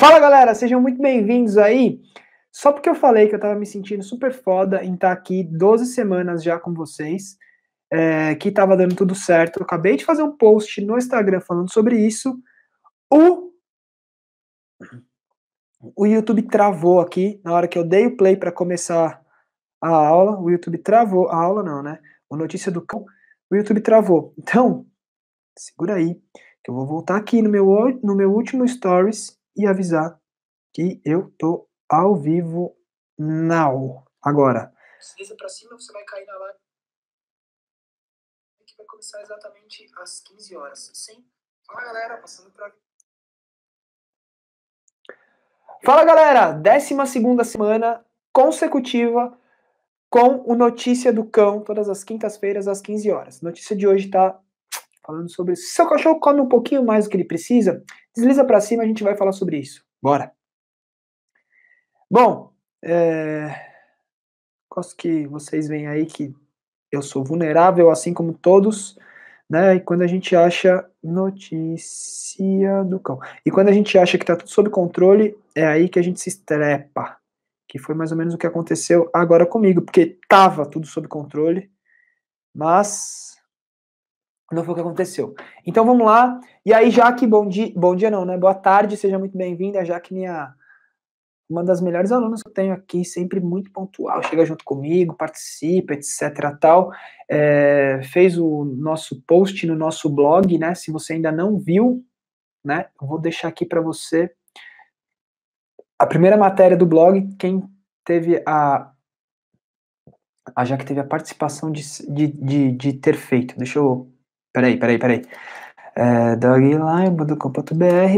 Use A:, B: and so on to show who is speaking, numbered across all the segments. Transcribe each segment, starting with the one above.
A: Fala galera, sejam muito bem-vindos aí. Só porque eu falei que eu tava me sentindo super foda em estar tá aqui 12 semanas já com vocês, é, que tava dando tudo certo. Eu acabei de fazer um post no Instagram falando sobre isso. O, o YouTube travou aqui na hora que eu dei o play para começar a aula. O YouTube travou. A aula não, né? O Notícia do Cão. O YouTube travou. Então, segura aí, que eu vou voltar aqui no meu, no meu último Stories e avisar que eu tô ao vivo now. Agora. Desliza para cima, você vai cair na live que vai começar exatamente às 15 horas. Sim. Fala galera, passando para Fala galera, 12 semana consecutiva com o Notícia do Cão, todas as quintas-feiras às 15 horas. Notícia de hoje tá falando sobre se seu cachorro come um pouquinho mais do que ele precisa, Desliza para cima, a gente vai falar sobre isso. Bora! Bom, é... gosto que vocês veem aí que eu sou vulnerável, assim como todos, né? E quando a gente acha notícia do cão. E quando a gente acha que está tudo sob controle, é aí que a gente se estrepa. Que foi mais ou menos o que aconteceu agora comigo, porque estava tudo sob controle, mas não foi o que aconteceu. Então vamos lá. E aí, Jaque, bom dia. Bom dia não, né? Boa tarde, seja muito bem-vinda. Jaque, minha uma das melhores alunas que eu tenho aqui, sempre muito pontual, chega junto comigo, participa, etc. tal. É, fez o nosso post no nosso blog, né? Se você ainda não viu, né? Eu vou deixar aqui para você a primeira matéria do blog. Quem teve a. a Jaque teve a participação de, de, de, de ter feito. Deixa eu Peraí, peraí, peraí. É,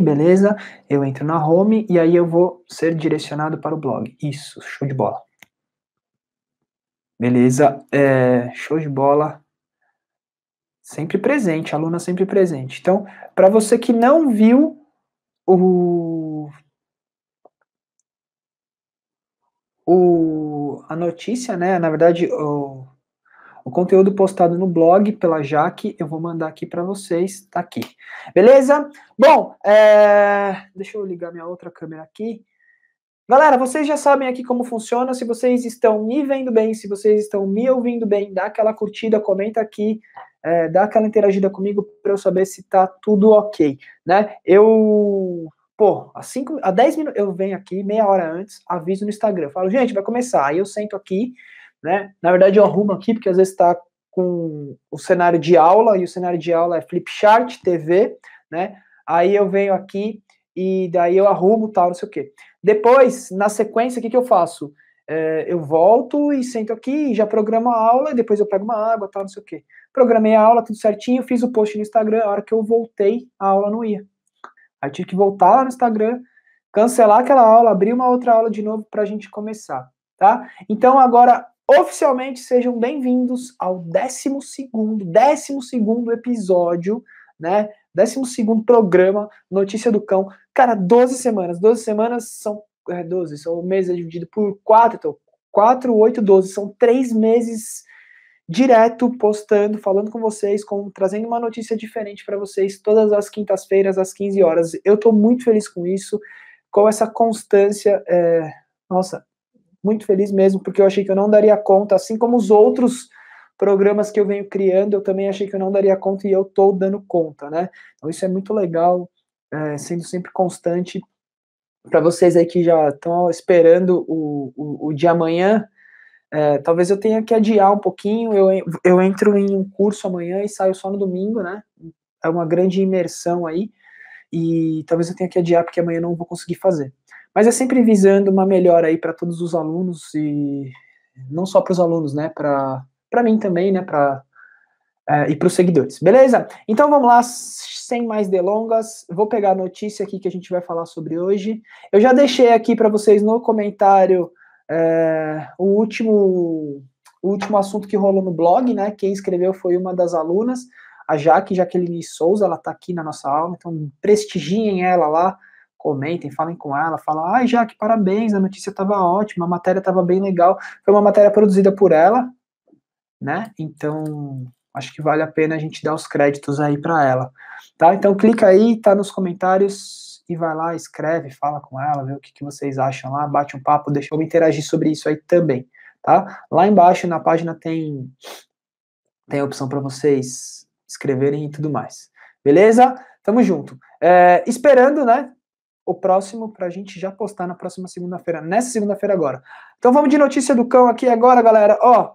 A: beleza? Eu entro na home e aí eu vou ser direcionado para o blog. Isso, show de bola. Beleza, é, show de bola. Sempre presente, aluna sempre presente. Então, para você que não viu o, o a notícia, né? Na verdade, o, o conteúdo postado no blog pela Jaque, eu vou mandar aqui para vocês, tá aqui. Beleza? Bom, é... deixa eu ligar minha outra câmera aqui. Galera, vocês já sabem aqui como funciona. Se vocês estão me vendo bem, se vocês estão me ouvindo bem, dá aquela curtida, comenta aqui, é, dá aquela interagida comigo para eu saber se tá tudo ok, né? Eu pô, a cinco, a 10 minutos eu venho aqui meia hora antes, aviso no Instagram, falo, gente, vai começar. Aí eu sento aqui, né? Na verdade, eu arrumo aqui, porque às vezes está com o cenário de aula, e o cenário de aula é Flipchart TV, né? Aí eu venho aqui e daí eu arrumo tal, não sei o quê. Depois, na sequência, o que, que eu faço? É, eu volto e sento aqui, já programo a aula, e depois eu pego uma água, tal, não sei o quê. Programei a aula, tudo certinho, fiz o post no Instagram, a hora que eu voltei, a aula não ia. Aí tive que voltar lá no Instagram, cancelar aquela aula, abrir uma outra aula de novo para a gente começar, tá? Então, agora, Oficialmente sejam bem-vindos ao 12 segundo, 12 segundo episódio, né? 12 programa Notícia do Cão. Cara, 12 semanas. 12 semanas são é, 12, são meses divididos por 4, então 4, 8, 12, são 3 meses direto postando, falando com vocês, com, trazendo uma notícia diferente para vocês todas as quintas-feiras às 15 horas. Eu estou muito feliz com isso, com essa constância. É, nossa, muito feliz mesmo, porque eu achei que eu não daria conta, assim como os outros programas que eu venho criando, eu também achei que eu não daria conta e eu estou dando conta, né? Então isso é muito legal, é, sendo sempre constante. Para vocês aí que já estão esperando o, o, o de amanhã, é, talvez eu tenha que adiar um pouquinho. Eu, eu entro em um curso amanhã e saio só no domingo, né? É uma grande imersão aí. E talvez eu tenha que adiar, porque amanhã eu não vou conseguir fazer. Mas é sempre visando uma melhora aí para todos os alunos e não só para os alunos, né? Para mim também, né? Pra, é, e para os seguidores, beleza? Então vamos lá, sem mais delongas, vou pegar a notícia aqui que a gente vai falar sobre hoje. Eu já deixei aqui para vocês no comentário é, o último o último assunto que rolou no blog, né? Quem escreveu foi uma das alunas, a Jaque Jaqueline Souza, ela está aqui na nossa aula, então prestigiem ela lá, comentem, falem com ela, falam, ai, Jaque, parabéns, a notícia estava ótima, a matéria estava bem legal, foi uma matéria produzida por ela, né? Então, acho que vale a pena a gente dar os créditos aí para ela, tá? Então, clica aí, tá nos comentários e vai lá, escreve, fala com ela, vê o que, que vocês acham lá, bate um papo, deixa eu interagir sobre isso aí também, tá? Lá embaixo na página tem tem a opção para vocês escreverem e tudo mais. Beleza? Tamo junto. É, esperando, né? o próximo para a gente já postar na próxima segunda-feira, nessa segunda-feira agora. Então vamos de notícia do cão aqui agora, galera. Ó,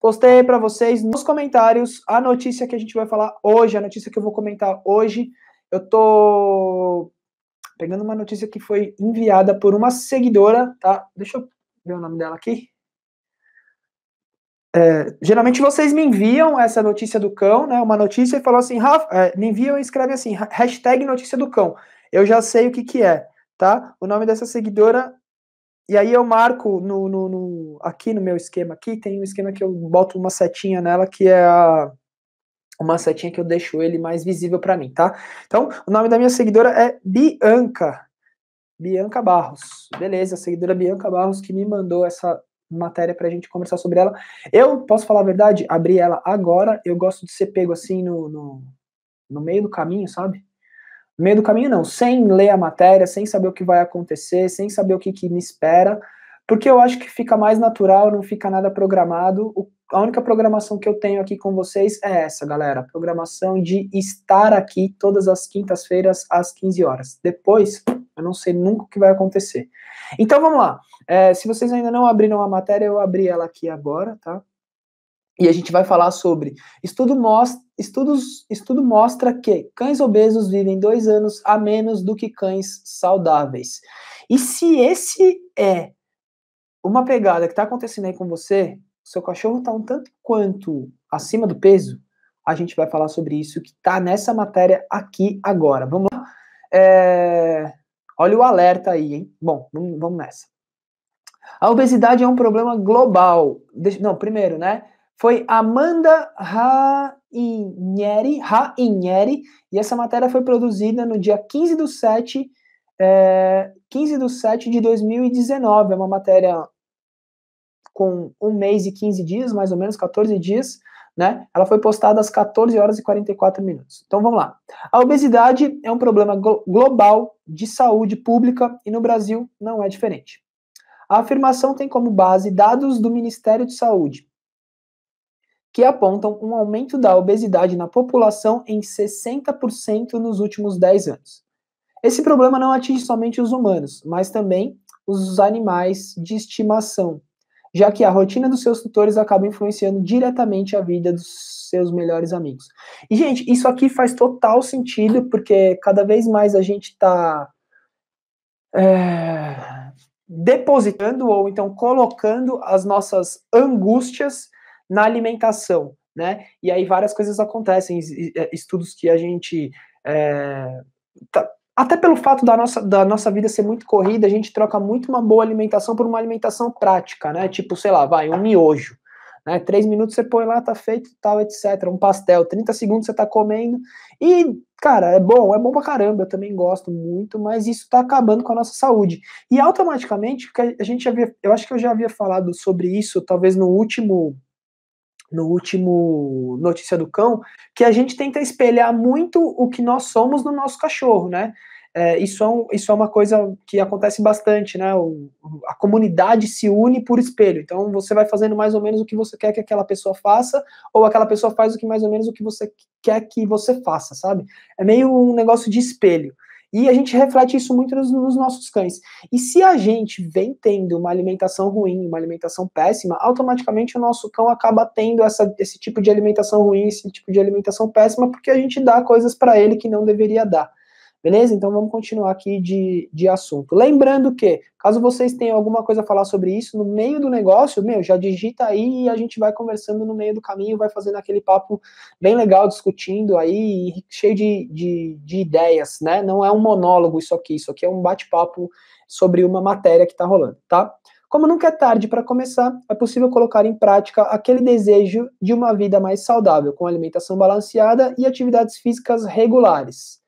A: postei para vocês nos comentários a notícia que a gente vai falar hoje, a notícia que eu vou comentar hoje. Eu tô pegando uma notícia que foi enviada por uma seguidora, tá? Deixa eu ver o nome dela aqui. É, geralmente vocês me enviam essa notícia do cão, né? Uma notícia e falou assim, Rafa, é, me enviam e escreve assim, hashtag notícia do cão. Eu já sei o que, que é, tá? O nome dessa seguidora. E aí eu marco no, no, no aqui no meu esquema aqui, tem um esquema que eu boto uma setinha nela que é a, uma setinha que eu deixo ele mais visível para mim, tá? Então, o nome da minha seguidora é Bianca. Bianca Barros. Beleza, a seguidora Bianca Barros que me mandou essa matéria para a gente conversar sobre ela. Eu, posso falar a verdade, abri ela agora. Eu gosto de ser pego assim no, no, no meio do caminho, sabe? meio do caminho, não, sem ler a matéria, sem saber o que vai acontecer, sem saber o que, que me espera, porque eu acho que fica mais natural, não fica nada programado. O, a única programação que eu tenho aqui com vocês é essa, galera: programação de estar aqui todas as quintas-feiras às 15 horas. Depois, eu não sei nunca o que vai acontecer. Então vamos lá. É, se vocês ainda não abriram a matéria, eu abri ela aqui agora, tá? E a gente vai falar sobre estudo mostra, estudos, estudo mostra que cães obesos vivem dois anos a menos do que cães saudáveis. E se esse é uma pegada que está acontecendo aí com você, seu cachorro está um tanto quanto acima do peso, a gente vai falar sobre isso que está nessa matéria aqui agora. Vamos lá. É... Olha o alerta aí, hein? Bom, vamos nessa. A obesidade é um problema global. Não, primeiro, né? foi Amanda Rainieri, Rainieri, e essa matéria foi produzida no dia 15 do 7, é, 15 do 7 de 2019. É uma matéria com um mês e 15 dias, mais ou menos, 14 dias. Né? Ela foi postada às 14 horas e 44 minutos. Então vamos lá. A obesidade é um problema global de saúde pública e no Brasil não é diferente. A afirmação tem como base dados do Ministério de Saúde, que apontam um aumento da obesidade na população em 60% nos últimos 10 anos. Esse problema não atinge somente os humanos, mas também os animais de estimação, já que a rotina dos seus tutores acaba influenciando diretamente a vida dos seus melhores amigos. E, gente, isso aqui faz total sentido, porque cada vez mais a gente está é, depositando ou então colocando as nossas angústias na alimentação, né? E aí várias coisas acontecem, é, estudos que a gente. É, tá, até pelo fato da nossa, da nossa vida ser muito corrida, a gente troca muito uma boa alimentação por uma alimentação prática, né? Tipo, sei lá, vai, um miojo. Né? Três minutos você põe lá, tá feito, tal, etc. Um pastel, 30 segundos você tá comendo. E, cara, é bom, é bom pra caramba, eu também gosto muito, mas isso tá acabando com a nossa saúde. E automaticamente, a gente já havia, eu acho que eu já havia falado sobre isso, talvez no último no último Notícia do Cão, que a gente tenta espelhar muito o que nós somos no nosso cachorro, né? É, isso, é um, isso é uma coisa que acontece bastante, né? O, a comunidade se une por espelho. Então você vai fazendo mais ou menos o que você quer que aquela pessoa faça, ou aquela pessoa faz o que mais ou menos o que você quer que você faça, sabe? É meio um negócio de espelho. E a gente reflete isso muito nos, nos, nossos cães. E se a gente vem tendo uma alimentação ruim, uma alimentação péssima, automaticamente o nosso cão acaba tendo essa, esse tipo de alimentação ruim, esse tipo de alimentação péssima, porque a gente dá coisas para ele que não deveria dar. Beleza? Então vamos continuar aqui de, de assunto. Lembrando que, caso vocês tenham alguma coisa a falar sobre isso no meio do negócio, meu, já digita aí e a gente vai conversando no meio do caminho, vai fazendo aquele papo bem legal, discutindo aí, cheio de, de, de ideias, né? Não é um monólogo isso aqui, isso aqui é um bate-papo sobre uma matéria que está rolando, tá? Como nunca é tarde para começar, é possível colocar em prática aquele desejo de uma vida mais saudável, com alimentação balanceada e atividades físicas regulares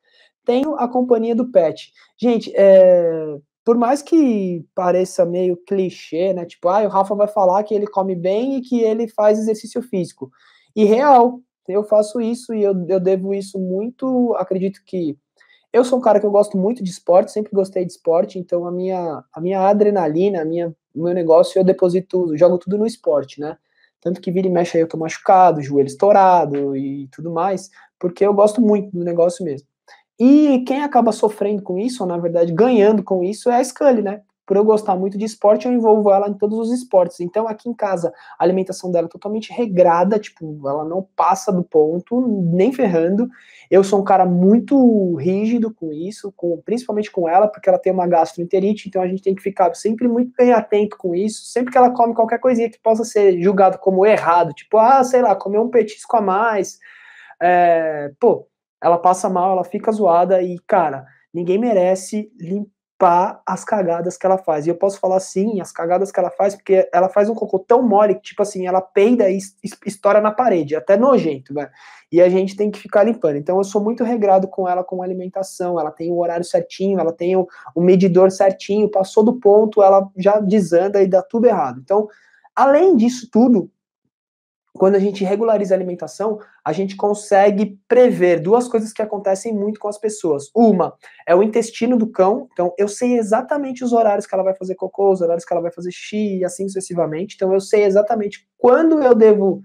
A: tenho a companhia do pet. Gente, é, por mais que pareça meio clichê, né? Tipo, ah, o Rafa vai falar que ele come bem e que ele faz exercício físico. E real, eu faço isso e eu, eu devo isso muito. Acredito que eu sou um cara que eu gosto muito de esporte, sempre gostei de esporte, então a minha, a minha adrenalina, a minha, o meu negócio, eu deposito, jogo tudo no esporte, né? Tanto que vira e mexe aí eu tô machucado, joelho estourado e tudo mais, porque eu gosto muito do negócio mesmo. E quem acaba sofrendo com isso, ou na verdade ganhando com isso, é a Scully, né? Por eu gostar muito de esporte, eu envolvo ela em todos os esportes. Então, aqui em casa, a alimentação dela é totalmente regrada, tipo, ela não passa do ponto, nem ferrando. Eu sou um cara muito rígido com isso, com, principalmente com ela, porque ela tem uma gastroenterite, então a gente tem que ficar sempre muito bem atento com isso. Sempre que ela come qualquer coisinha que possa ser julgado como errado, tipo, ah, sei lá, comer um petisco a mais, é, pô, ela passa mal, ela fica zoada e, cara, ninguém merece limpar as cagadas que ela faz. E eu posso falar sim, as cagadas que ela faz, porque ela faz um cocô tão mole que, tipo assim, ela peida e estoura na parede, até nojento, velho. E a gente tem que ficar limpando. Então eu sou muito regrado com ela com alimentação, ela tem o horário certinho, ela tem o, o medidor certinho, passou do ponto, ela já desanda e dá tudo errado. Então, além disso tudo, quando a gente regulariza a alimentação, a gente consegue prever duas coisas que acontecem muito com as pessoas. Uma é o intestino do cão, então eu sei exatamente os horários que ela vai fazer cocô, os horários que ela vai fazer xixi e assim sucessivamente. Então eu sei exatamente quando eu devo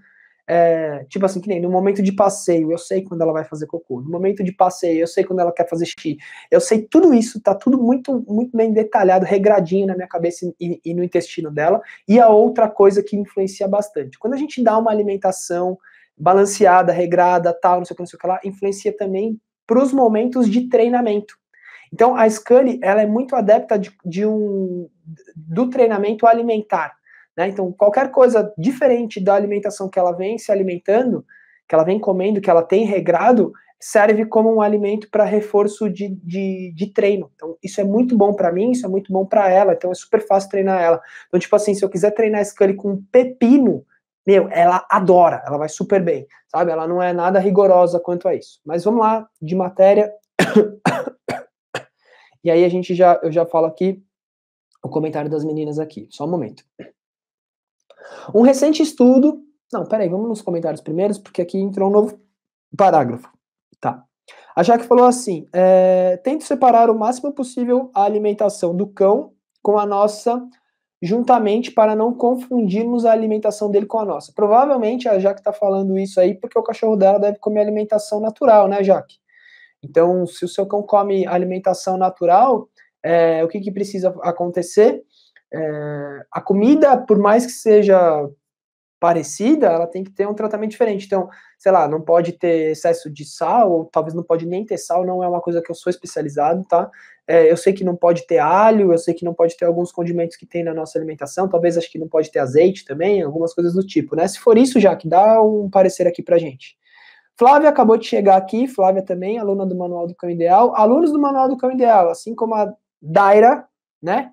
A: é, tipo assim, que nem no momento de passeio, eu sei quando ela vai fazer cocô. No momento de passeio, eu sei quando ela quer fazer xixi. Eu sei tudo isso, tá tudo muito, muito bem detalhado, regradinho na minha cabeça e, e no intestino dela. E a outra coisa que influencia bastante. Quando a gente dá uma alimentação balanceada, regrada, tal, não sei o que, não sei o que lá, influencia também para os momentos de treinamento. Então, a Scully, ela é muito adepta de, de um, do treinamento alimentar. Né? Então, qualquer coisa diferente da alimentação que ela vem se alimentando, que ela vem comendo, que ela tem regrado, serve como um alimento para reforço de, de, de, treino. Então, isso é muito bom para mim, isso é muito bom para ela, então é super fácil treinar ela. Então, tipo assim, se eu quiser treinar Scully com pepino, meu, ela adora, ela vai super bem, sabe? Ela não é nada rigorosa quanto a isso. Mas vamos lá, de matéria. e aí a gente já, eu já falo aqui o comentário das meninas aqui, só um momento. Um recente estudo. Não, peraí, vamos nos comentários primeiros, porque aqui entrou um novo parágrafo. Tá. A Jaque falou assim: é, tento separar o máximo possível a alimentação do cão com a nossa juntamente para não confundirmos a alimentação dele com a nossa. Provavelmente a Jaque está falando isso aí porque o cachorro dela deve comer alimentação natural, né, Jaque? Então, se o seu cão come alimentação natural, é, o que, que precisa acontecer? É, a comida, por mais que seja parecida, ela tem que ter um tratamento diferente. Então, sei lá, não pode ter excesso de sal, ou talvez não pode nem ter sal, não é uma coisa que eu sou especializado, tá? É, eu sei que não pode ter alho, eu sei que não pode ter alguns condimentos que tem na nossa alimentação, talvez acho que não pode ter azeite também, algumas coisas do tipo, né? Se for isso, já que dá um parecer aqui pra gente. Flávia acabou de chegar aqui, Flávia também, aluna do Manual do Cão Ideal, alunos do Manual do Cão Ideal, assim como a Daira, né?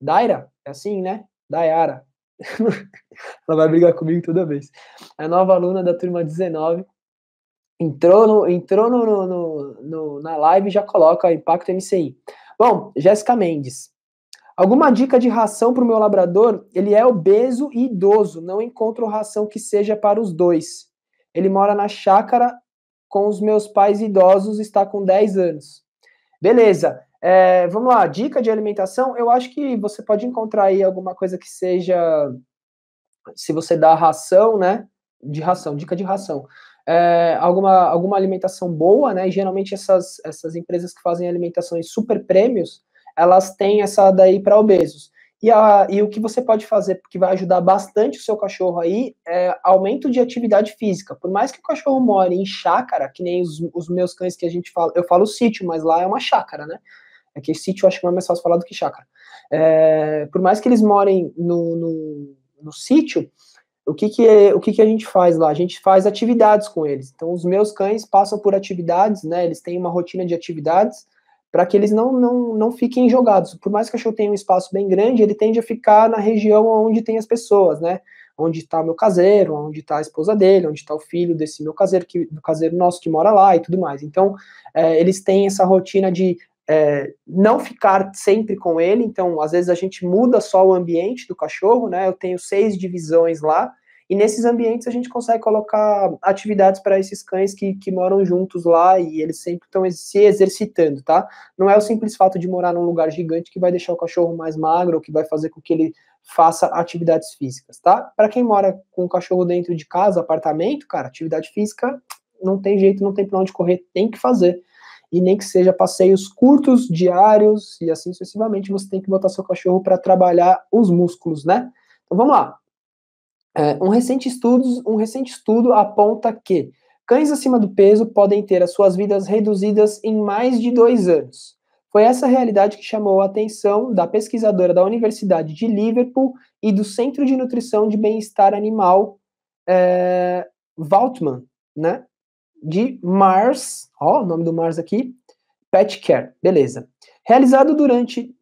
A: Daira, é assim, né? Dayara. Ela vai brigar comigo toda vez. É nova aluna da turma 19. Entrou, no, entrou no, no, no na live e já coloca Impacto MCI. Bom, Jéssica Mendes. Alguma dica de ração para o meu labrador? Ele é obeso e idoso, não encontro ração que seja para os dois. Ele mora na chácara com os meus pais idosos, está com 10 anos. Beleza. É, vamos lá, dica de alimentação. Eu acho que você pode encontrar aí alguma coisa que seja. Se você dá ração, né? De ração, dica de ração. É, alguma, alguma alimentação boa, né? geralmente essas, essas empresas que fazem alimentações super prêmios, elas têm essa daí para obesos. E, a, e o que você pode fazer, que vai ajudar bastante o seu cachorro aí, é aumento de atividade física. Por mais que o cachorro more em chácara, que nem os, os meus cães que a gente fala, eu falo sítio, mas lá é uma chácara, né? É que sítio eu acho que é mais fácil falar do que chácara. É, por mais que eles morem no, no, no sítio, o que que, é, o que que a gente faz lá? A gente faz atividades com eles. Então, os meus cães passam por atividades, né? Eles têm uma rotina de atividades para que eles não, não, não fiquem jogados. Por mais que o cachorro tenha um espaço bem grande, ele tende a ficar na região onde tem as pessoas, né? Onde está meu caseiro, onde está a esposa dele, onde está o filho desse meu caseiro, que, do caseiro nosso que mora lá e tudo mais. Então, é, eles têm essa rotina de é, não ficar sempre com ele, então às vezes a gente muda só o ambiente do cachorro, né? Eu tenho seis divisões lá, e nesses ambientes a gente consegue colocar atividades para esses cães que, que moram juntos lá e eles sempre estão se exercitando, tá? Não é o simples fato de morar num lugar gigante que vai deixar o cachorro mais magro, ou que vai fazer com que ele faça atividades físicas, tá? Para quem mora com o cachorro dentro de casa, apartamento, cara, atividade física não tem jeito, não tem pra onde correr, tem que fazer e nem que seja passeios curtos, diários e assim sucessivamente, você tem que botar seu cachorro para trabalhar os músculos, né? Então vamos lá. É, um, recente estudo, um recente estudo aponta que cães acima do peso podem ter as suas vidas reduzidas em mais de dois anos. Foi essa realidade que chamou a atenção da pesquisadora da Universidade de Liverpool e do Centro de Nutrição de Bem-Estar Animal, é, Waltman, né? de Mars, ó, o nome do Mars aqui, Pet Care, beleza. Realizado durante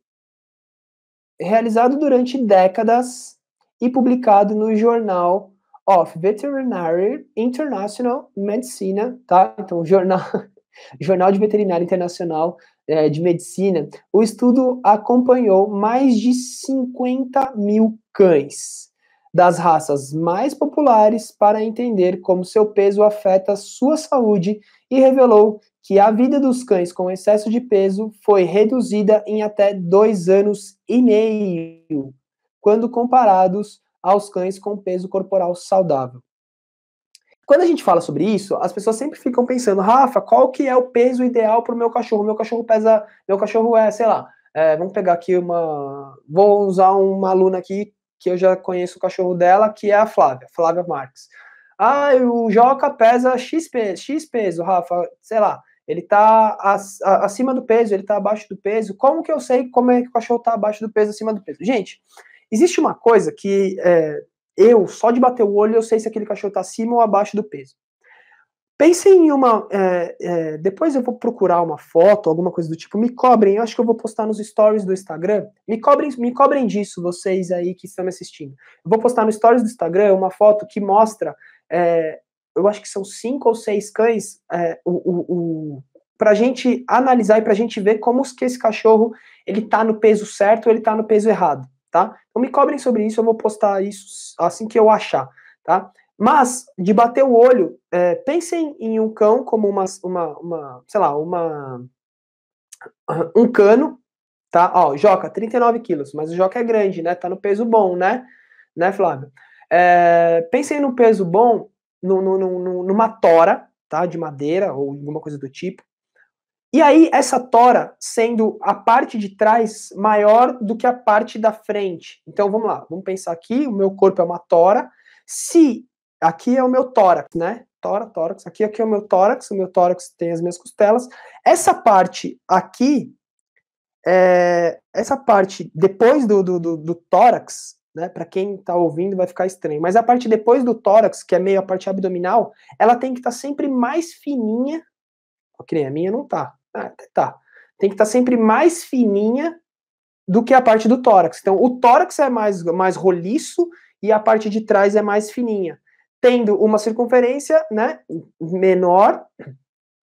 A: realizado durante décadas e publicado no jornal of Veterinary International Medicine, tá? Então, jornal Jornal de Veterinária Internacional é, de Medicina, o estudo acompanhou mais de 50 mil cães das raças mais populares para entender como seu peso afeta sua saúde e revelou que a vida dos cães com excesso de peso foi reduzida em até dois anos e meio, quando comparados aos cães com peso corporal saudável. Quando a gente fala sobre isso, as pessoas sempre ficam pensando, Rafa, qual que é o peso ideal para o meu cachorro? Meu cachorro pesa, meu cachorro é, sei lá, é, vamos pegar aqui uma, vou usar uma aluna aqui que eu já conheço o cachorro dela, que é a Flávia, Flávia Marques. Ah, o Joca pesa X peso, X peso, Rafa, sei lá, ele tá acima do peso, ele tá abaixo do peso. Como que eu sei como é que o cachorro tá abaixo do peso, acima do peso? Gente, existe uma coisa que é, eu, só de bater o olho, eu sei se aquele cachorro tá acima ou abaixo do peso. Pensem em uma. É, é, depois eu vou procurar uma foto, alguma coisa do tipo. Me cobrem, eu acho que eu vou postar nos stories do Instagram. Me cobrem, me cobrem disso, vocês aí que estão me assistindo. Eu vou postar nos stories do Instagram uma foto que mostra. É, eu acho que são cinco ou seis cães. É, o, o, o para gente analisar e para a gente ver como que esse cachorro ele tá no peso certo ou ele tá no peso errado, tá? Então me cobrem sobre isso, eu vou postar isso assim que eu achar, tá? Mas, de bater o olho, é, pensem em um cão como uma, uma, uma, sei lá, uma, um cano, tá? Ó, Joca, 39 quilos, mas o Joca é grande, né? Tá no peso bom, né? Né, Flávio? É, pensem no peso bom, no, no, no, numa tora, tá? De madeira ou alguma coisa do tipo. E aí, essa tora sendo a parte de trás maior do que a parte da frente. Então, vamos lá, vamos pensar aqui, o meu corpo é uma tora, se aqui é o meu tórax, né? Tórax, tórax. Aqui, aqui é o meu tórax, o meu tórax tem as minhas costelas. Essa parte aqui, é, essa parte depois do, do, do, do tórax, né? Para quem está ouvindo vai ficar estranho, mas a parte depois do tórax, que é meio a parte abdominal, ela tem que estar tá sempre mais fininha. Ok, a minha não tá. Ah, tá. Tem que estar tá sempre mais fininha do que a parte do tórax. Então, o tórax é mais, mais roliço e a parte de trás é mais fininha tendo uma circunferência né, menor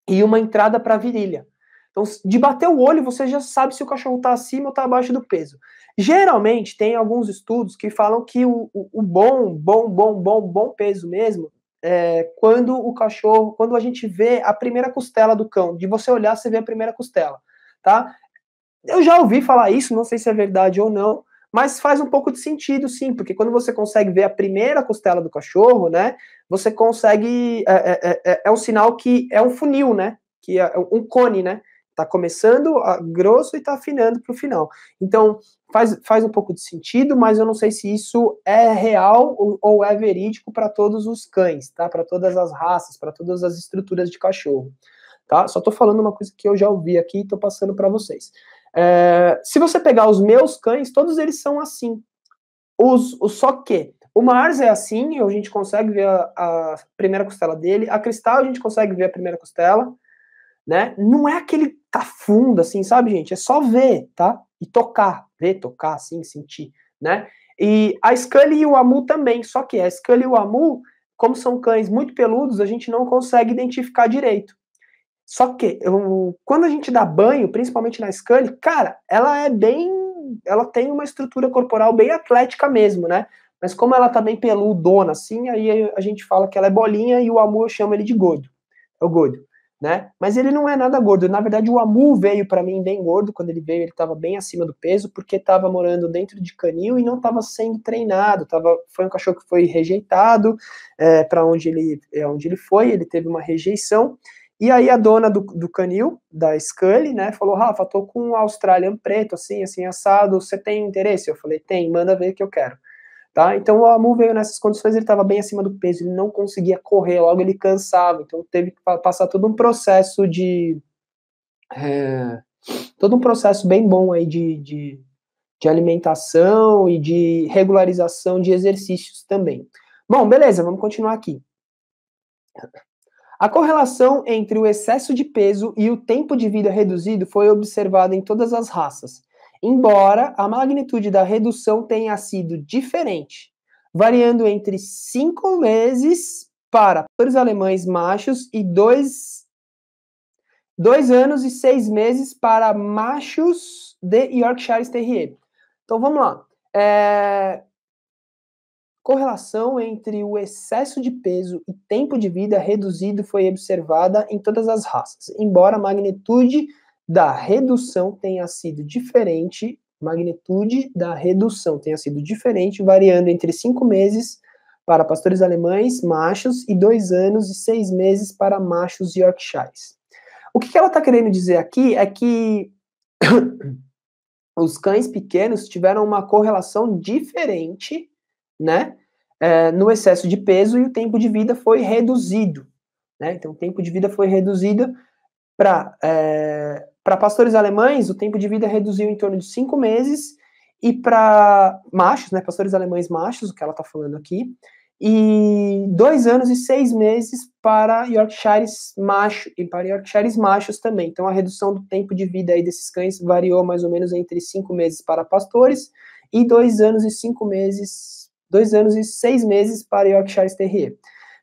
A: e uma entrada para a virilha. Então, de bater o olho, você já sabe se o cachorro está acima ou está abaixo do peso. Geralmente, tem alguns estudos que falam que o, o, bom, bom, bom, bom, bom peso mesmo é quando o cachorro, quando a gente vê a primeira costela do cão, de você olhar, você vê a primeira costela, tá? Eu já ouvi falar isso, não sei se é verdade ou não, mas faz um pouco de sentido, sim, porque quando você consegue ver a primeira costela do cachorro, né? Você consegue. É, é, é, é, é um sinal que é um funil, né? Que é um cone, né? Tá começando grosso e tá afinando para o final. Então, faz, faz um pouco de sentido, mas eu não sei se isso é real ou, ou é verídico para todos os cães, tá? Para todas as raças, para todas as estruturas de cachorro, tá? Só tô falando uma coisa que eu já ouvi aqui e tô passando para vocês. É, se você pegar os meus cães, todos eles são assim. Os, os só que o Mars é assim, a gente consegue ver a, a, primeira costela dele. A Cristal a gente consegue ver a primeira costela, né? Não é aquele cafunda, tá assim, sabe, gente? É só ver, tá? E tocar, ver, tocar, assim, sentir, né? E a Scully e o Amu também, só que a Scully e o Amu, como são cães muito peludos, a gente não consegue identificar direito. Só que eu, quando a gente dá banho, principalmente na Scully, cara, ela é bem. Ela tem uma estrutura corporal bem atlética mesmo, né? Mas como ela tá bem peludona, assim, aí a gente fala que ela é bolinha e o Amu chama ele de gordo. É o gordo, né? Mas ele não é nada gordo. Na verdade, o Amu veio para mim bem gordo. Quando ele veio, ele tava bem acima do peso, porque tava morando dentro de canil e não tava sendo treinado. Tava, foi um cachorro que foi rejeitado é, para onde ele, é, onde ele foi, ele teve uma rejeição. E aí a dona do, do canil, da Scully, né, falou, Rafa, tô com um Australian preto, assim, assim, assado, você tem interesse? Eu falei, tem, manda ver que eu quero. Tá? Então o Amu veio nessas condições, ele estava bem acima do peso, ele não conseguia correr, logo ele cansava, então teve que passar todo um processo de... É, todo um processo bem bom aí de, de, de alimentação e de regularização de exercícios também. Bom, beleza, vamos continuar aqui. A correlação entre o excesso de peso e o tempo de vida reduzido foi observada em todas as raças, embora a magnitude da redução tenha sido diferente, variando entre 5 meses para os alemães machos e 2 dois anos e seis meses para machos de Yorkshire Terrier. Então vamos lá. É, Correlação entre o excesso de peso e tempo de vida reduzido foi observada em todas as raças, embora a magnitude da redução tenha sido diferente, magnitude da redução tenha sido diferente, variando entre cinco meses para pastores alemães machos e dois anos e seis meses para machos Yorkshires. O que, que ela está querendo dizer aqui é que os cães pequenos tiveram uma correlação diferente né, é, no excesso de peso e o tempo de vida foi reduzido. Né? Então, o tempo de vida foi reduzido para é, para pastores alemães, o tempo de vida reduziu em torno de cinco meses, e para machos, né, pastores alemães machos, o que ela está falando aqui, e dois anos e seis meses para Yorkshires macho e para Yorkshires machos também. Então a redução do tempo de vida aí desses cães variou mais ou menos entre cinco meses para pastores e dois anos e cinco meses dois anos e seis meses para Yorkshire Terrier.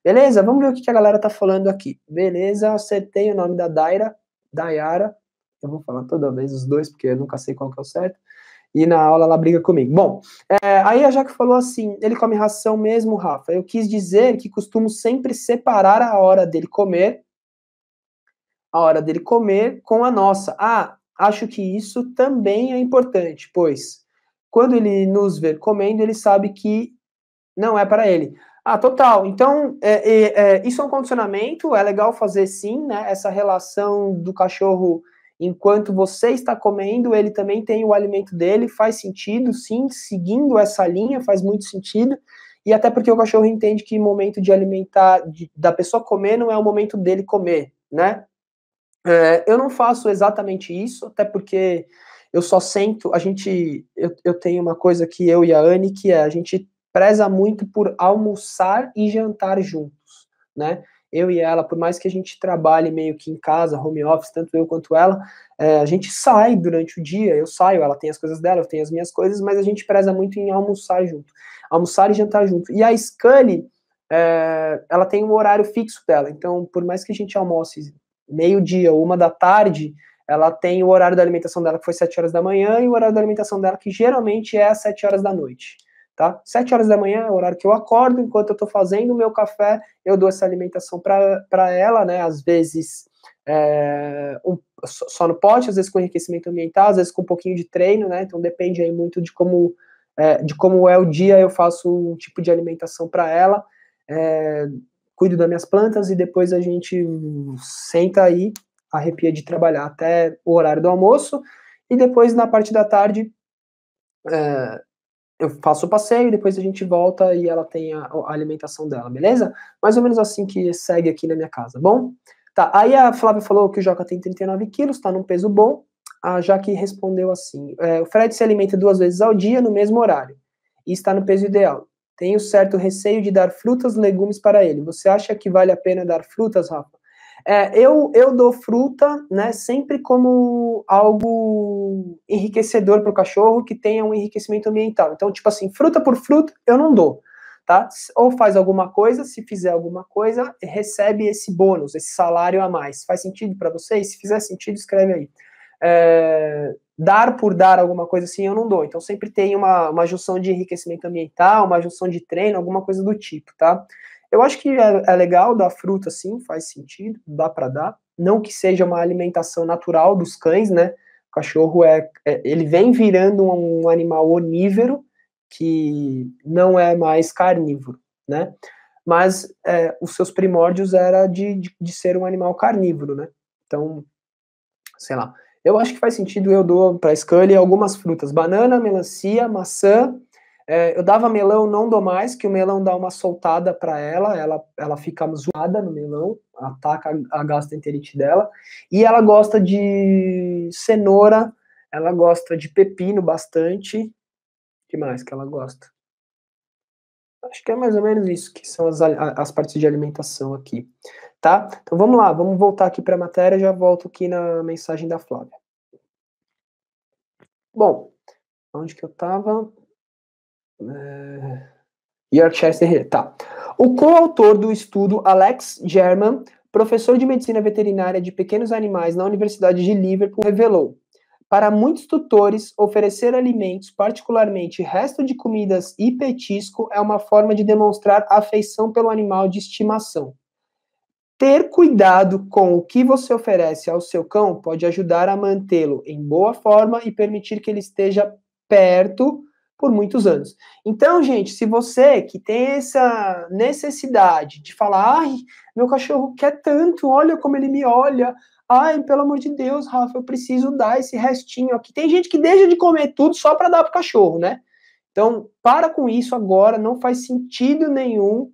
A: Beleza? Vamos ver o que a galera tá falando aqui. Beleza, acertei o nome da Daira, Dayara. Eu vou falar toda vez os dois, porque eu nunca sei qual que é o certo. E na aula ela briga comigo. Bom, é, aí a Jaque falou assim: ele come ração mesmo, Rafa. Eu quis dizer que costumo sempre separar a hora dele comer, a hora dele comer com a nossa. Ah, acho que isso também é importante, pois quando ele nos ver comendo, ele sabe que não é para ele. Ah, total. Então, é, é, é, isso é um condicionamento, é legal fazer sim, né? Essa relação do cachorro enquanto você está comendo, ele também tem o alimento dele, faz sentido, sim, seguindo essa linha, faz muito sentido. E até porque o cachorro entende que o momento de alimentar, de, da pessoa comer, não é o momento dele comer, né? É, eu não faço exatamente isso, até porque eu só sento, a gente, eu, eu tenho uma coisa que eu e a Anne, que é, a gente preza muito por almoçar e jantar juntos, né? Eu e ela, por mais que a gente trabalhe meio que em casa, home office, tanto eu quanto ela, é, a gente sai durante o dia, eu saio, ela tem as coisas dela, eu tenho as minhas coisas, mas a gente preza muito em almoçar junto, almoçar e jantar junto. E a Scully, é, ela tem um horário fixo dela, então por mais que a gente almoce meio-dia ou uma da tarde, ela tem o horário da alimentação dela que foi 7 horas da manhã e o horário da alimentação dela que geralmente é às 7 horas da noite, tá? 7 horas da manhã é o horário que eu acordo, enquanto eu tô fazendo o meu café, eu dou essa alimentação para ela, né? Às vezes é, um, só no pote, às vezes com enriquecimento ambiental, às vezes com um pouquinho de treino, né? Então depende aí muito de como é, de como é o dia, eu faço um tipo de alimentação para ela, é, cuido das minhas plantas e depois a gente senta aí arrepia de trabalhar até o horário do almoço, e depois na parte da tarde é, eu faço o passeio, depois a gente volta e ela tem a, a, alimentação dela, beleza? Mais ou menos assim que segue aqui na minha casa, bom? Tá, aí a Flávia falou que o Joca tem 39 quilos, tá num peso bom, a Jaque respondeu assim, é, o Fred se alimenta duas vezes ao dia no mesmo horário, e está no peso ideal. Tenho certo receio de dar frutas, legumes para ele. Você acha que vale a pena dar frutas, Rafa? É, eu, eu dou fruta, né, sempre como algo enriquecedor para o cachorro que tenha um enriquecimento ambiental. Então, tipo assim, fruta por fruta eu não dou, tá? Ou faz alguma coisa, se fizer alguma coisa, recebe esse bônus, esse salário a mais. Faz sentido para vocês? Se fizer sentido, escreve aí. É, dar por dar alguma coisa assim eu não dou. Então sempre tem uma, uma junção de enriquecimento ambiental, uma junção de treino, alguma coisa do tipo, tá? Eu acho que é, é legal dar fruta, sim, faz sentido, dá para dar. Não que seja uma alimentação natural dos cães, né? O cachorro é, é ele vem virando um, um animal onívoro que não é mais carnívoro, né? Mas é, os seus primórdios era de, de, de ser um animal carnívoro, né? Então, sei lá. Eu acho que faz sentido eu dou para a Scully algumas frutas: banana, melancia, maçã é, eu dava melão, não dou mais, que o melão dá uma soltada para ela, ela, ela fica zoada no melão, ataca a gastroenterite dela. E ela gosta de cenoura, ela gosta de pepino bastante. O que mais que ela gosta? Acho que é mais ou menos isso, que são as, as partes de alimentação aqui. Tá? Então vamos lá, vamos voltar aqui para a matéria, já volto aqui na mensagem da Flávia. Bom, onde que eu estava? É, Yorkshire tá. O coautor do estudo, Alex German, professor de medicina veterinária de pequenos animais na Universidade de Liverpool, revelou: para muitos tutores, oferecer alimentos, particularmente resto de comidas e petisco, é uma forma de demonstrar afeição pelo animal de estimação. Ter cuidado com o que você oferece ao seu cão pode ajudar a mantê-lo em boa forma e permitir que ele esteja perto por muitos anos. Então, gente, se você que tem essa necessidade de falar, ai, meu cachorro quer tanto, olha como ele me olha, ai, pelo amor de Deus, Rafa, eu preciso dar esse restinho aqui. Tem gente que deixa de comer tudo só para dar pro cachorro, né? Então, para com isso agora, não faz sentido nenhum,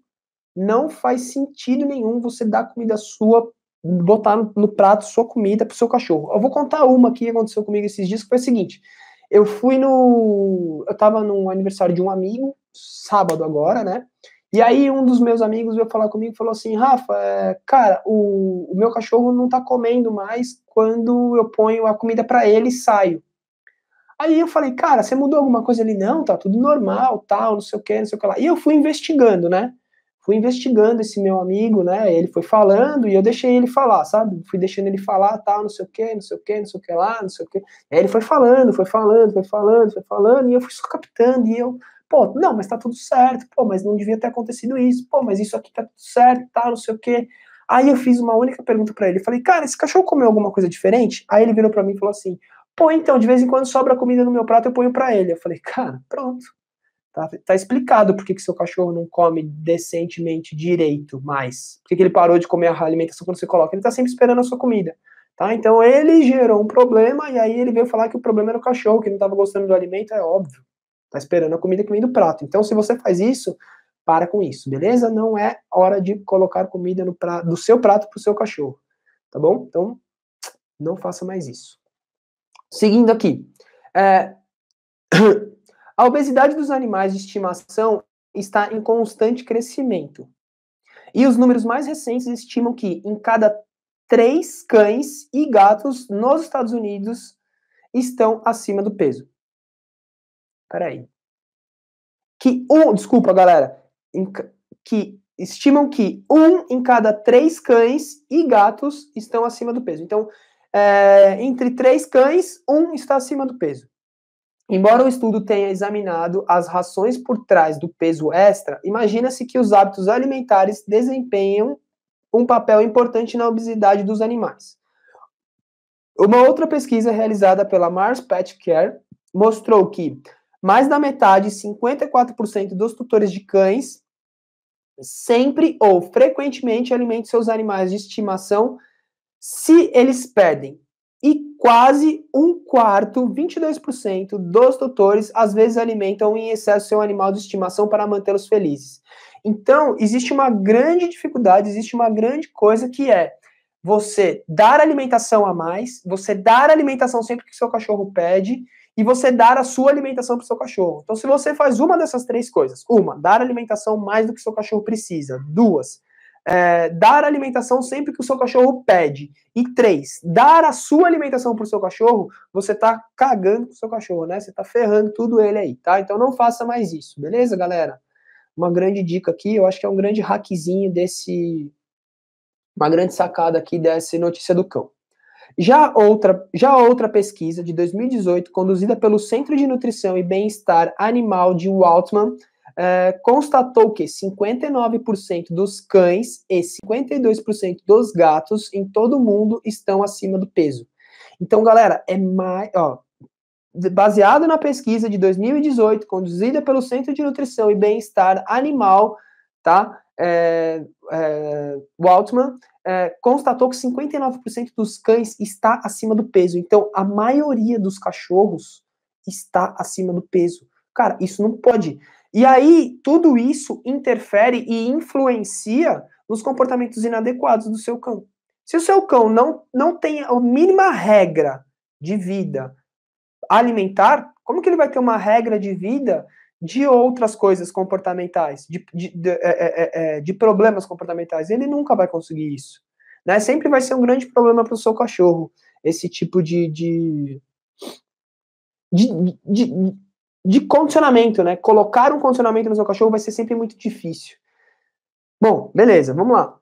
A: não faz sentido nenhum você dar comida sua, botar no, no prato sua comida pro seu cachorro. Eu vou contar uma que aconteceu comigo esses dias, que foi o seguinte, eu fui no. Eu tava no aniversário de um amigo, sábado agora, né? E aí um dos meus amigos veio falar comigo e falou assim, Rafa, é, cara, o, o, meu cachorro não tá comendo mais quando eu ponho a comida para ele e saio. Aí eu falei, cara, você mudou alguma coisa? ali? não, tá tudo normal, tal, não sei o que, não sei o que lá. E eu fui investigando, né? fui investigando esse meu amigo, né? Ele foi falando e eu deixei ele falar, sabe? Fui deixando ele falar, tal, tá, não sei o que, não sei o que, não sei o que lá, não sei o que. Aí ele foi falando, foi falando, foi falando, foi falando, e eu fui só captando, e eu, pô, não, mas tá tudo certo, pô, mas não devia ter acontecido isso, pô, mas isso aqui tá tudo certo, tal, tá, não sei o que. Aí eu fiz uma única pergunta para ele, falei, cara, esse cachorro comeu alguma coisa diferente? Aí ele virou para mim e falou assim, pô, então, de vez em quando sobra comida no meu prato, eu ponho para ele. Eu falei, cara, pronto. Tá, tá explicado por que seu cachorro não come decentemente direito mais. Por que ele parou de comer a alimentação quando você coloca. Ele está sempre esperando a sua comida. Tá? Então ele gerou um problema e aí ele veio falar que o problema era o cachorro, que não estava gostando do alimento, é óbvio. Tá esperando a comida que vem do prato. Então, se você faz isso, para com isso, beleza? Não é hora de colocar comida no pra... do seu prato pro seu cachorro, tá bom? Então, não faça mais isso. Seguindo aqui, é... A obesidade dos animais de estimação está em constante crescimento. E os números mais recentes estimam que em cada três cães e gatos nos Estados Unidos estão acima do peso. Peraí. Que um, desculpa, galera, em, que estimam que um em cada três cães e gatos estão acima do peso. Então, é, entre três cães, um está acima do peso. Embora o estudo tenha examinado as rações por trás do peso extra, imagina-se que os hábitos alimentares desempenham um papel importante na obesidade dos animais. Uma outra pesquisa realizada pela Mars Pet Care mostrou que mais da metade, 54% dos tutores de cães, sempre ou frequentemente alimentam seus animais de estimação se eles perdem e quase um quarto, 22% dos tutores às vezes alimentam em excesso seu animal de estimação para mantê-los felizes. Então, existe uma grande dificuldade, existe uma grande coisa que é você dar alimentação a mais, você dar alimentação sempre que seu cachorro pede e você dar a sua alimentação para o seu cachorro. Então, se você faz uma dessas três coisas, uma, dar alimentação mais do que seu cachorro precisa, duas, é, dar alimentação sempre que o seu cachorro pede. E três, dar a sua alimentação para o seu cachorro, você tá cagando com o seu cachorro, né? Você tá ferrando tudo ele aí, tá? Então não faça mais isso, beleza, galera? Uma grande dica aqui, eu acho que é um grande hackzinho desse. Uma grande sacada aqui dessa notícia do cão. Já outra, já outra pesquisa de 2018, conduzida pelo Centro de Nutrição e Bem-Estar Animal de Waltman, eh, constatou que 59% dos cães e 52% dos gatos em todo o mundo estão acima do peso. Então, galera, é mais. Ó, baseado na pesquisa de 2018, conduzida pelo Centro de Nutrição e Bem-Estar Animal, tá? É, é, Waltman, é, constatou que 59% dos cães está acima do peso. Então, a maioria dos cachorros está acima do peso. Cara, isso não pode. E aí, tudo isso interfere e influencia nos comportamentos inadequados do seu cão. Se o seu cão não, não tem a mínima regra de vida alimentar, como que ele vai ter uma regra de vida de outras coisas comportamentais, de, de, de, é, é, é, é de problemas comportamentais? Ele nunca vai conseguir isso. Né? Sempre vai ser um grande problema para o seu cachorro, esse tipo de, de, de de condicionamento, né? Colocar um condicionamento no seu cachorro vai ser sempre muito difícil. Bom, beleza, vamos lá.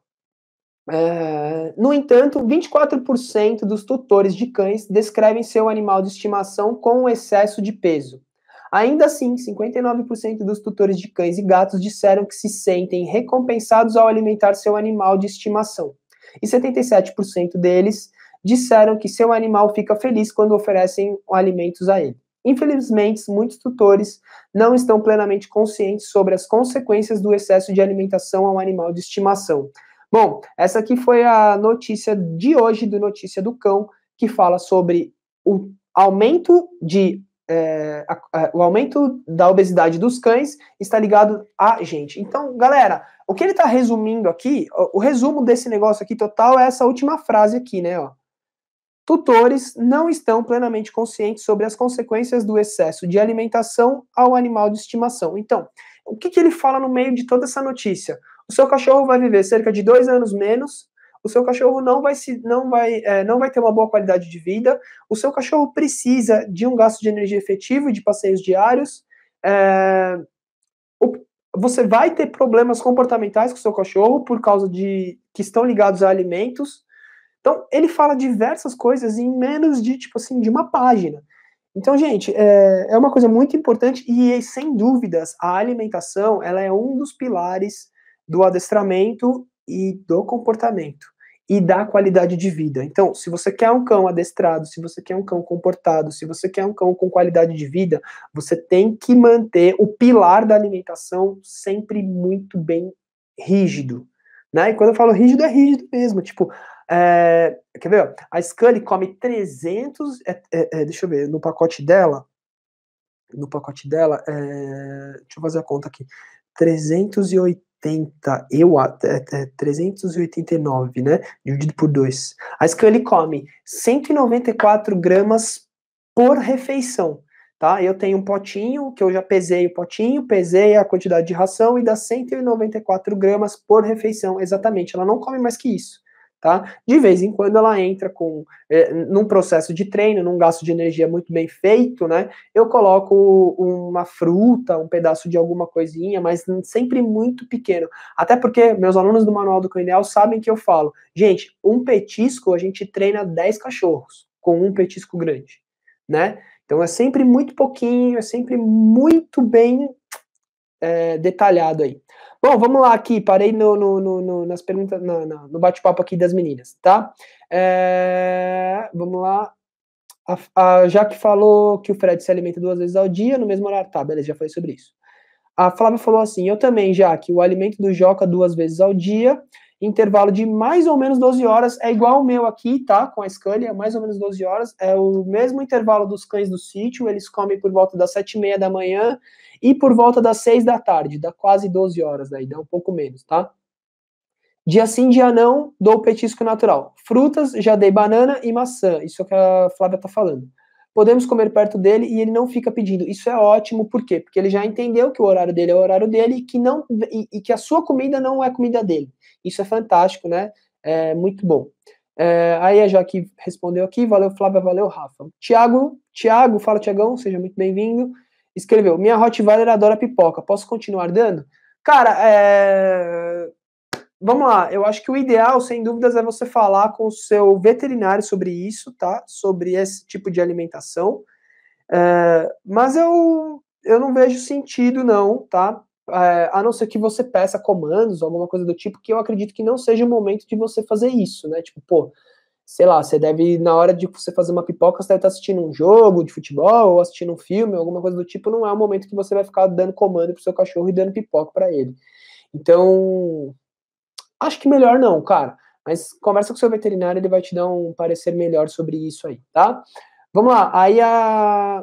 A: É, no entanto, 24% dos tutores de cães descrevem seu animal de estimação com excesso de peso. Ainda assim, 59% dos tutores de cães e gatos disseram que se sentem recompensados ao alimentar seu animal de estimação. E 77% deles disseram que seu animal fica feliz quando oferecem alimentos a ele. Infelizmente, muitos tutores não estão plenamente conscientes sobre as consequências do excesso de alimentação a um animal de estimação. Bom, essa aqui foi a notícia de hoje do Notícia do Cão, que fala sobre o aumento de é, a, a, o aumento da obesidade dos cães está ligado a gente. Então, galera, o que ele está resumindo aqui, o, o, resumo desse negócio aqui total é essa última frase aqui, né? Ó tutores não estão plenamente conscientes sobre as consequências do excesso de alimentação ao animal de estimação. Então, o que, que, ele fala no meio de toda essa notícia? O seu cachorro vai viver cerca de dois anos menos. O seu cachorro não vai, se, não, vai, é, não vai ter uma boa qualidade de vida. O seu cachorro precisa de um gasto de energia efetivo e de passeios diários. É, o, você vai ter problemas comportamentais com o seu cachorro por causa de que estão ligados a alimentos então, ele fala diversas coisas em menos de, tipo assim, de uma página. Então, gente, é, é uma coisa muito importante e, sem dúvidas, a alimentação, ela é um dos pilares do adestramento e do comportamento e da qualidade de vida. Então, se você quer um cão adestrado, se você quer um cão comportado, se você quer um cão com qualidade de vida, você tem que manter o pilar da alimentação sempre muito bem rígido. Né? E quando eu falo rígido, é rígido mesmo. Tipo, é, quer ver? A Scully come 300. É, é, é, deixa eu ver, no pacote dela. No pacote dela, eh, deixa eu fazer a conta aqui: 380, eu até 389, é, né? Dividido por 2. A Scully come 194 gramas por refeição tá? Eu tenho um potinho que eu já pesei o potinho, pesei a quantidade de ração e dá 194 gramas por refeição, exatamente. Ela não come mais que isso. Tá? De vez em quando ela entra com é, num processo de treino, num gasto de energia muito bem feito, né? Eu coloco uma fruta, um pedaço de alguma coisinha, mas sempre muito pequeno. Até porque meus alunos do Manual do Cão sabem que eu falo, gente, um petisco a gente treina 10 cachorros com um petisco grande, né? Então é sempre muito pouquinho, é sempre muito bem é, detalhado aí. Bom, vamos lá aqui, parei no, no, no nas perguntas, no, no bate-papo aqui das meninas, tá? É, vamos lá. A, a Jaque falou que o Fred se alimenta duas vezes ao dia, no mesmo horário. Tá, beleza, já falei sobre isso. A Flávia falou assim: eu também, Jaque, o alimento do Joca duas vezes ao dia intervalo de mais ou menos 12 horas, é igual o meu aqui, tá? Com a Scully, é mais ou menos 12 horas, é o mesmo intervalo dos cães do sítio, eles comem por volta das 7 e meia da manhã e por volta das 6 da tarde, dá quase 12 horas daí, dá um pouco menos, tá? Dia sim, dia não, dou petisco natural. Frutas, já dei banana e maçã, isso é o que a Flávia tá falando podemos comer perto dele e ele não fica pedindo. Isso é ótimo, por quê? Porque ele já entendeu que o horário dele é o horário dele e que, não, e, e que a sua comida não é comida dele. Isso é fantástico, né? É muito bom. É, aí a Joaquim respondeu aqui, valeu Flávia, valeu Rafa. Tiago, Tiago, fala Tiagão, seja muito bem-vindo. Escreveu, minha Rottweiler adora pipoca, posso continuar dando? Cara, é vamos lá, eu acho que o ideal, sem dúvidas, é você falar com o seu veterinário sobre isso, tá? Sobre esse tipo de alimentação. É, mas eu, eu não vejo sentido, não, tá? É, a não ser que você peça comandos, alguma coisa do tipo, que eu acredito que não seja o momento de você fazer isso, né? Tipo, pô, sei lá, você deve, na hora de você fazer uma pipoca, você deve estar assistindo um jogo de futebol ou assistindo um filme, alguma coisa do tipo, não é o momento que você vai ficar dando comando pro seu cachorro e dando pipoca para ele. Então, Acho que melhor não, cara. Mas conversa com seu veterinário, ele vai te dar um parecer melhor sobre isso aí, tá? Vamos lá. Aí a.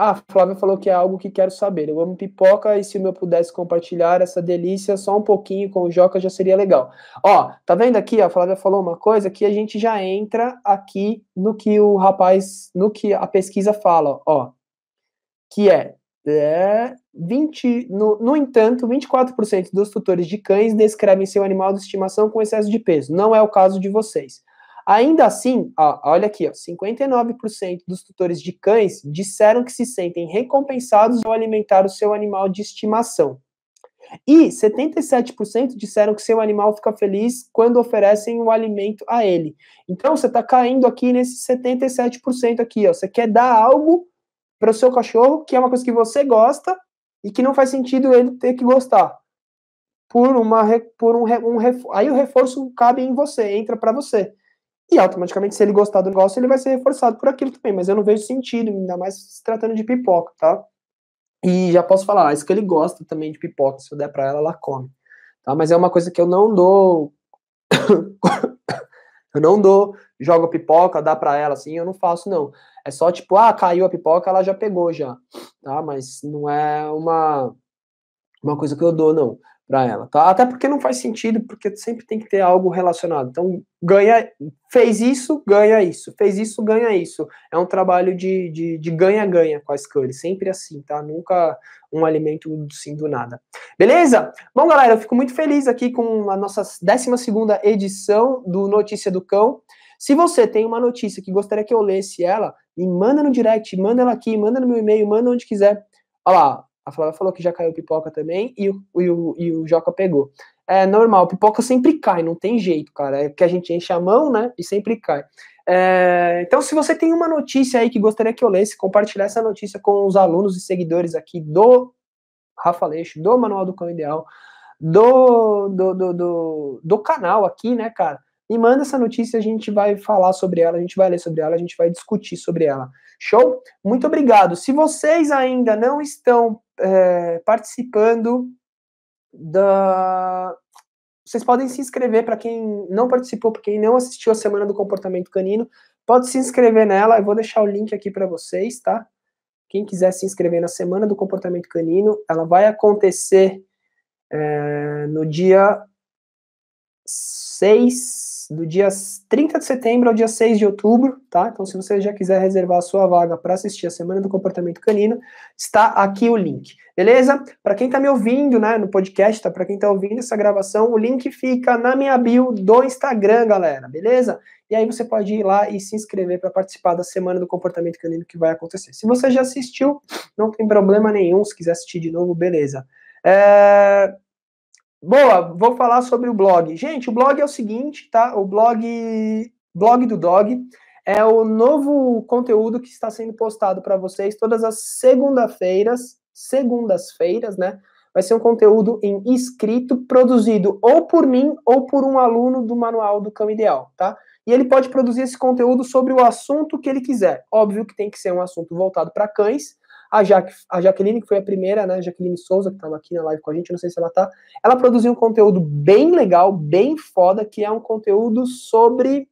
A: Ah, a Flávia falou que é algo que quero saber. Eu amo pipoca e se eu pudesse compartilhar essa delícia só um pouquinho com o Joca já seria legal. Ó, tá vendo aqui? A Flávia falou uma coisa que a gente já entra aqui no que o rapaz, no que a pesquisa fala, ó. Que é, é 20, no, no entanto, 24% dos tutores de cães descrevem seu animal de estimação com excesso de peso. Não é o caso de vocês. Ainda assim, ó, olha aqui, ó, 59% dos tutores de cães disseram que se sentem recompensados ao alimentar o seu animal de estimação. E 77% disseram que seu animal fica feliz quando oferecem o alimento a ele. Então você está caindo aqui nesse 77% aqui, ó. Você quer dar algo para o seu cachorro, que é uma coisa que você gosta, e que não faz sentido ele ter que gostar. Por uma por um, um aí o reforço cabe em você, entra para você. E automaticamente se ele gostar do negócio, ele vai ser reforçado por aquilo também, mas eu não vejo sentido, ainda mais se tratando de pipoca, tá? E já posso falar, ah, isso que ele gosta também de pipoca, se eu der para ela, ela come. Tá? Mas é uma coisa que eu não dou Eu não dou, jogo pipoca, dá para ela assim, eu não faço não. É só tipo, ah, caiu a pipoca, ela já pegou já, tá? Mas não é uma uma coisa que eu dou não para ela, tá? Até porque não faz sentido, porque sempre tem que ter algo relacionado. Então, ganha, fez isso, ganha isso, fez isso, ganha isso. É um trabalho de ganha-ganha com as cores, sempre assim, tá? Nunca um alimento assim do nada. Beleza? Bom, galera, eu fico muito feliz aqui com a nossa 12 edição do Notícia do Cão. Se você tem uma notícia que gostaria que eu lesse ela, me manda no direct, manda ela aqui, manda no meu e-mail, manda onde quiser. Olha lá, a Flávia falou que já caiu pipoca também e o, e o, e o Joca pegou. É normal, pipoca sempre cai, não tem jeito, cara. É que a gente enche a mão, né? E sempre cai. É, então, se você tem uma notícia aí que gostaria que eu lesse, compartilhar essa notícia com os alunos e seguidores aqui do Rafa Leixo, do Manual do Cão Ideal, do, do, do, do, do canal aqui, né, cara? Me manda essa notícia, a gente vai falar sobre ela, a gente vai ler sobre ela, a gente vai discutir sobre ela. Show? Muito obrigado. Se vocês ainda não estão é, participando da. Vocês podem se inscrever para quem não participou, para quem não assistiu a Semana do Comportamento Canino, pode se inscrever nela. Eu vou deixar o link aqui para vocês, tá? Quem quiser se inscrever na Semana do Comportamento Canino, ela vai acontecer é, no dia 6, do dia 30 de setembro ao dia 6 de outubro, tá? Então, se você já quiser reservar a sua vaga para assistir a Semana do Comportamento Canino, está aqui o link, beleza? Para quem está me ouvindo, né, no podcast, tá? Para quem está ouvindo essa gravação, o link fica na minha bio do Instagram, galera, beleza? E aí você pode ir lá e se inscrever para participar da Semana do Comportamento Canino que vai acontecer. Se você já assistiu, não tem problema nenhum. Se quiser assistir de novo, beleza. É... Boa, vou falar sobre o blog. Gente, o blog é o seguinte, tá? O blog, blog do Dog é o novo conteúdo que está sendo postado para vocês todas as segunda-feiras, segundas-feiras, né? Vai ser um conteúdo em escrito, produzido ou por mim ou por um aluno do Manual do Cão Ideal, tá? E ele pode produzir esse conteúdo sobre o assunto que ele quiser. Óbvio que tem que ser um assunto voltado para cães, a, Jaque, a Jaqueline, que foi a primeira, né? Jaqueline Souza, que estava tá aqui na live com a gente, não sei se ela tá. Ela produziu um conteúdo bem legal, bem foda, que é um conteúdo sobre.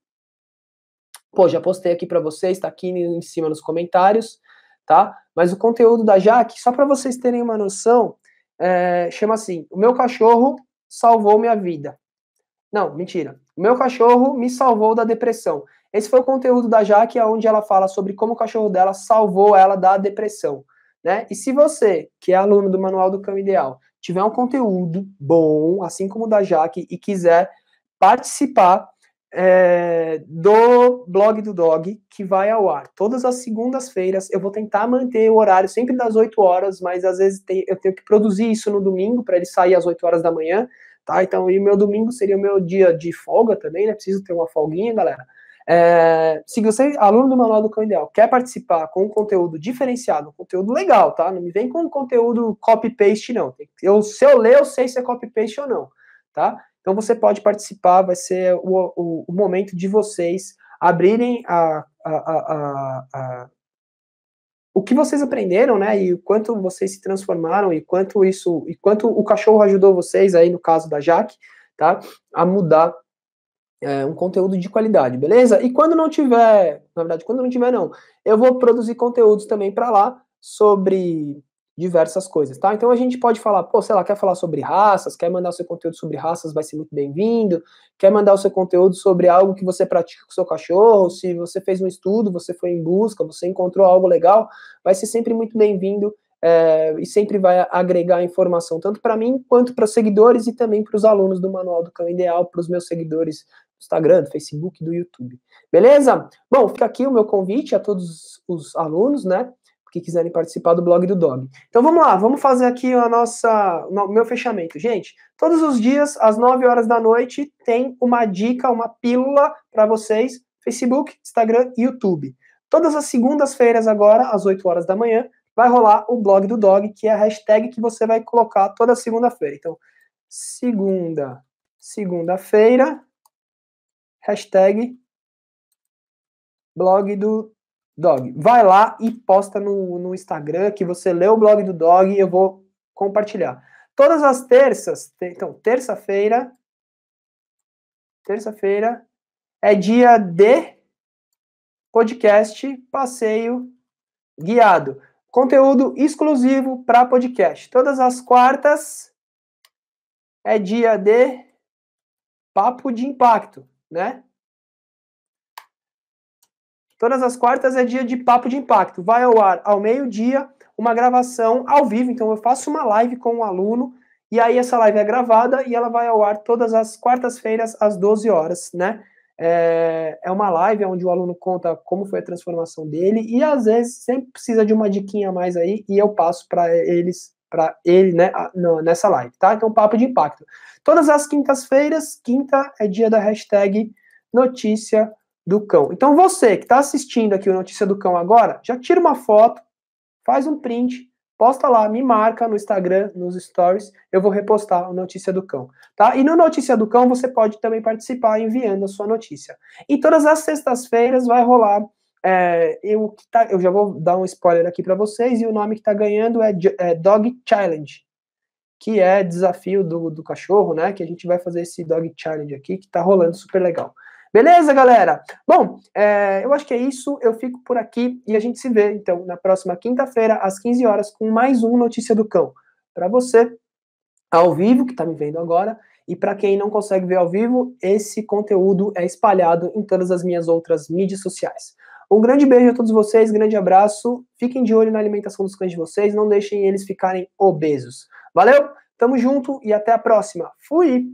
A: Pô, já postei aqui para vocês, tá aqui em cima nos comentários, tá? Mas o conteúdo da Jaque, só para vocês terem uma noção, é... chama assim: O meu cachorro salvou minha vida. Não, mentira. O meu cachorro me salvou da depressão. Esse foi o conteúdo da Jaque, onde ela fala sobre como o cachorro dela salvou ela da depressão. Né? E se você, que é aluno do Manual do Cão Ideal, tiver um conteúdo bom, assim como o da Jaque, e quiser participar é, do blog do Dog, que vai ao ar todas as segundas-feiras. Eu vou tentar manter o horário sempre das 8 horas, mas às vezes tem, eu tenho que produzir isso no domingo para ele sair às 8 horas da manhã tá? Então, e meu domingo seria o meu dia de folga também, né? Preciso ter uma folguinha, galera. É, se você, é aluno do Manual do Cão Ideal, quer participar com um conteúdo diferenciado, um conteúdo legal, tá? Não me vem com um conteúdo copy-paste, não. Eu, se eu ler, eu sei se é copy-paste ou não, tá? Então você pode participar, vai ser o, o, o momento de vocês abrirem a, a, a, a o que vocês aprenderam, né? E o quanto vocês se transformaram e quanto isso, e quanto o cachorro ajudou vocês aí no caso da Jaque, tá? A mudar é, um conteúdo de qualidade, beleza? E quando não tiver, na verdade, quando não tiver não, eu vou produzir conteúdos também para lá sobre diversas coisas, tá? Então a gente pode falar, pô, sei lá, quer falar sobre raças, quer mandar o seu conteúdo sobre raças, vai ser muito bem-vindo. Quer mandar o seu conteúdo sobre algo que você pratica com o seu cachorro, se você fez um estudo, você foi em busca, você encontrou algo legal, vai ser sempre muito bem-vindo é, e sempre vai agregar informação, tanto para mim quanto para os seguidores e também para os alunos do Manual do Cão Ideal, para os meus seguidores do Instagram, do Facebook, do YouTube. Beleza? Bom, fica aqui o meu convite a todos os alunos, né? que quiserem participar do blog do Dog. Então vamos lá, vamos fazer aqui a nossa, o meu fechamento. Gente, todos os dias, às 9 horas da noite, tem uma dica, uma pílula para vocês: Facebook, Instagram e YouTube. Todas as segundas-feiras, agora, às 8 horas da manhã, vai rolar o blog do Dog, que é a hashtag que você vai colocar toda segunda-feira. Então, segunda, segunda-feira, hashtag blog do Dog, vai lá e posta no, no Instagram que você lê o blog do Dog e eu vou compartilhar. Todas as terças, então, terça-feira, terça-feira é dia de podcast, passeio guiado. Conteúdo exclusivo para podcast. Todas as quartas é dia de papo de impacto, né? Todas as quartas é dia de papo de impacto. Vai ao ar ao meio-dia, uma gravação ao vivo. Então eu faço uma live com um aluno e aí essa live é gravada e ela vai ao ar todas as quartas-feiras às 12 horas, né? É, é, uma live onde o aluno conta como foi a transformação dele e às vezes sempre precisa de uma diquinha a mais aí e eu passo para eles para ele, né, nessa live, tá? Então, papo de impacto. Todas as quintas-feiras, quinta é dia da hashtag notícia do cão. Então você que está assistindo aqui o Notícia do Cão agora, já tira uma foto, faz um print, posta lá, me marca no Instagram, nos stories, eu vou repostar o Notícia do Cão, tá? E no Notícia do Cão você pode também participar enviando a sua notícia. E todas as sextas-feiras vai rolar é, eu, tá, eu já vou dar um spoiler aqui para vocês, e o nome que está ganhando é, é Dog Challenge que é desafio do, do cachorro, né? Que a gente vai fazer esse dog challenge aqui, que tá rolando super legal. Beleza, galera? Bom, é, eu acho que é isso. Eu fico por aqui e a gente se vê, então, na próxima quinta-feira, às 15 horas, com mais um Notícia do Cão. Para você, ao vivo, que está me vendo agora, e para quem não consegue ver ao vivo, esse conteúdo é espalhado em todas as minhas outras mídias sociais. Um grande beijo a todos vocês, grande abraço. Fiquem de olho na alimentação dos cães de vocês, não deixem eles ficarem obesos. Valeu, tamo junto e até a próxima. Fui!